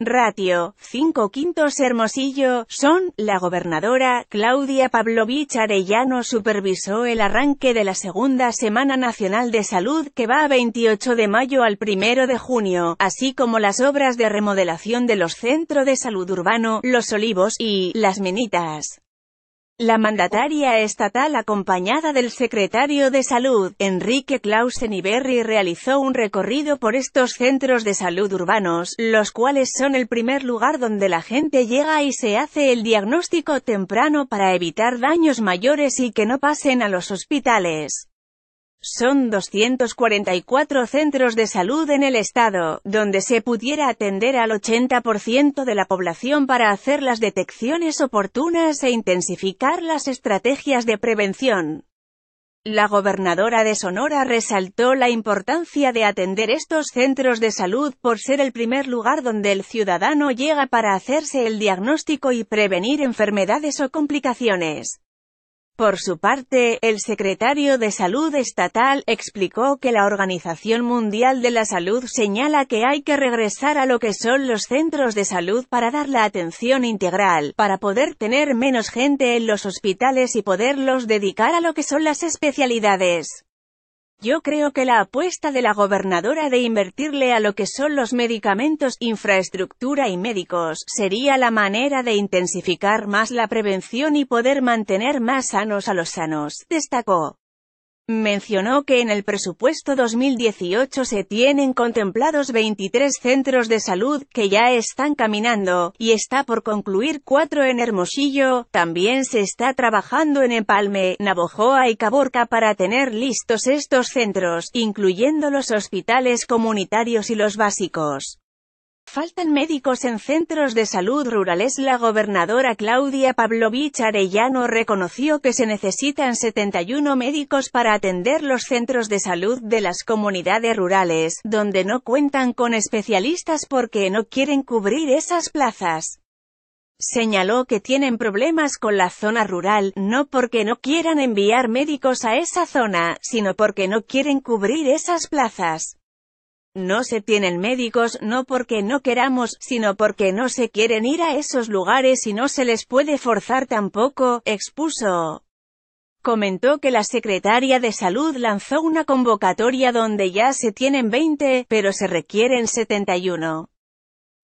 Ratio, 5 quintos Hermosillo, son, la gobernadora, Claudia Pavlovich Arellano supervisó el arranque de la segunda Semana Nacional de Salud que va a 28 de mayo al 1 de junio, así como las obras de remodelación de los centros de salud urbano, Los Olivos y Las Menitas. La mandataria estatal acompañada del secretario de Salud, Enrique Clausen y realizó un recorrido por estos centros de salud urbanos, los cuales son el primer lugar donde la gente llega y se hace el diagnóstico temprano para evitar daños mayores y que no pasen a los hospitales. Son 244 centros de salud en el estado, donde se pudiera atender al 80% de la población para hacer las detecciones oportunas e intensificar las estrategias de prevención. La gobernadora de Sonora resaltó la importancia de atender estos centros de salud por ser el primer lugar donde el ciudadano llega para hacerse el diagnóstico y prevenir enfermedades o complicaciones. Por su parte, el secretario de Salud Estatal explicó que la Organización Mundial de la Salud señala que hay que regresar a lo que son los centros de salud para dar la atención integral, para poder tener menos gente en los hospitales y poderlos dedicar a lo que son las especialidades. Yo creo que la apuesta de la gobernadora de invertirle a lo que son los medicamentos, infraestructura y médicos, sería la manera de intensificar más la prevención y poder mantener más sanos a los sanos, destacó. Mencionó que en el presupuesto 2018 se tienen contemplados 23 centros de salud que ya están caminando, y está por concluir cuatro en Hermosillo. También se está trabajando en Empalme, Navojoa y Caborca para tener listos estos centros, incluyendo los hospitales comunitarios y los básicos. Faltan médicos en centros de salud rurales. La gobernadora Claudia Pavlovich Arellano reconoció que se necesitan 71 médicos para atender los centros de salud de las comunidades rurales, donde no cuentan con especialistas porque no quieren cubrir esas plazas. Señaló que tienen problemas con la zona rural, no porque no quieran enviar médicos a esa zona, sino porque no quieren cubrir esas plazas. No se tienen médicos no porque no queramos, sino porque no se quieren ir a esos lugares y no se les puede forzar tampoco, expuso. Comentó que la secretaria de Salud lanzó una convocatoria donde ya se tienen 20, pero se requieren 71.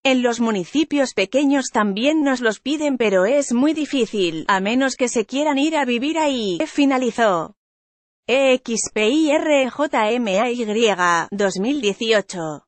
En los municipios pequeños también nos los piden pero es muy difícil, a menos que se quieran ir a vivir ahí, finalizó. EXPIRJMAY 2018